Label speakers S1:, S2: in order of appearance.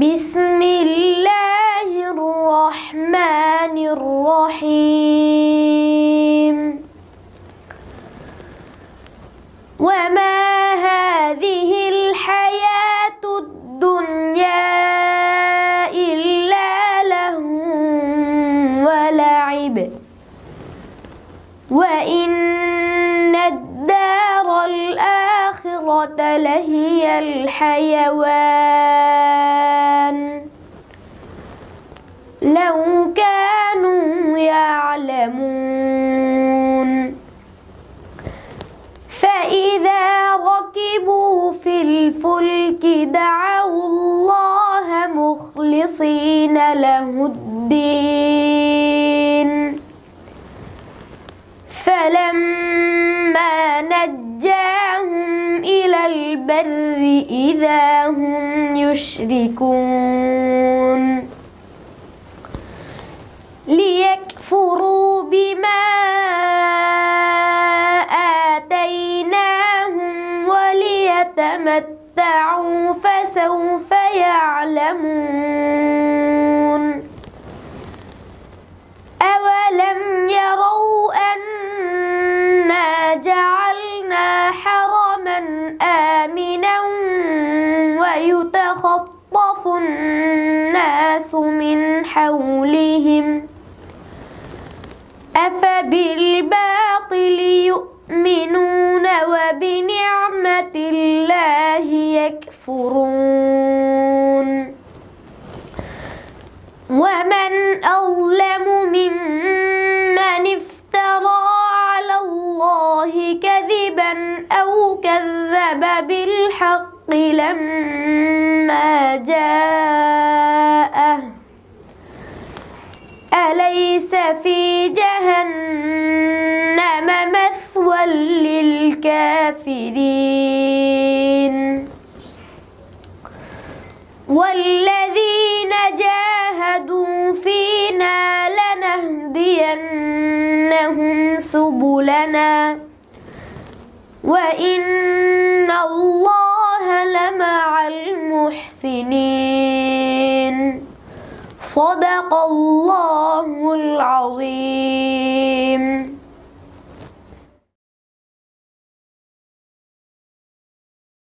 S1: بسم الله الرحمن الرحيم وما هذه الحياة الدنيا إلا له ولعب وإن الدار الآخرة لهي الحيوان لو كانوا يعلمون فإذا ركبوا في الفلك دعوا الله مخلصين له الدين فلما نجاهم إلى البر إذا هم يشركون اتَّبَعُوا فَسَوْفَ يَعْلَمُونَ أَوَلَمْ يَرَوْا أَنَّا جَعَلْنَا حَرَمًا آمِنًا وَيُتَخَطَّفُ النَّاسُ مِنْ حَوْلِهِمْ أَفَبِالْبَاطِلِ يُؤْمِنُونَ وَبِنِ يكفرون ومن أظلم ممن افترى على الله كذبا أو كذب بالحق لما جاءه أليس في جهنم مثوى للكافرين والذين جاهدوا فينا لنهدينهم سبلنا وإن الله لمع المحسنين صدق الله العظيم